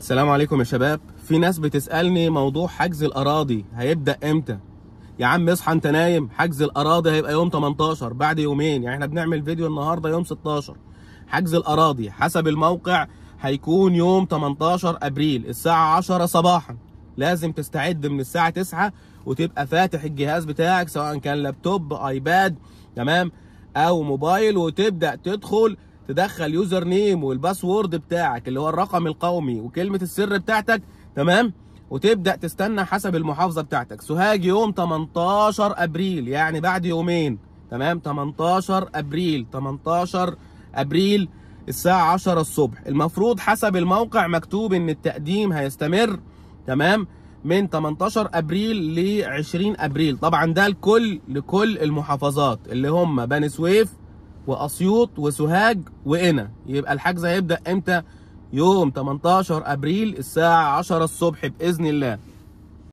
السلام عليكم يا شباب في ناس بتسالني موضوع حجز الاراضي هيبدا امتى يا عم اصحى انت نايم حجز الاراضي هيبقى يوم 18 بعد يومين يعني احنا بنعمل فيديو النهارده يوم 16 حجز الاراضي حسب الموقع هيكون يوم 18 ابريل الساعه 10 صباحا لازم تستعد من الساعه 9 وتبقى فاتح الجهاز بتاعك سواء كان لابتوب ايباد تمام او موبايل وتبدا تدخل تدخل يوزر نيم والباسورد بتاعك اللي هو الرقم القومي وكلمه السر بتاعتك تمام وتبدا تستنى حسب المحافظه بتاعتك سوهاج يوم 18 ابريل يعني بعد يومين تمام 18 ابريل 18 ابريل الساعه 10 الصبح المفروض حسب الموقع مكتوب ان التقديم هيستمر تمام من 18 ابريل ل 20 ابريل طبعا ده لكل لكل المحافظات اللي هم بني سويف واسيوط وسوهاج وانا يبقى الحجز هيبدا امتى يوم 18 ابريل الساعه 10 الصبح باذن الله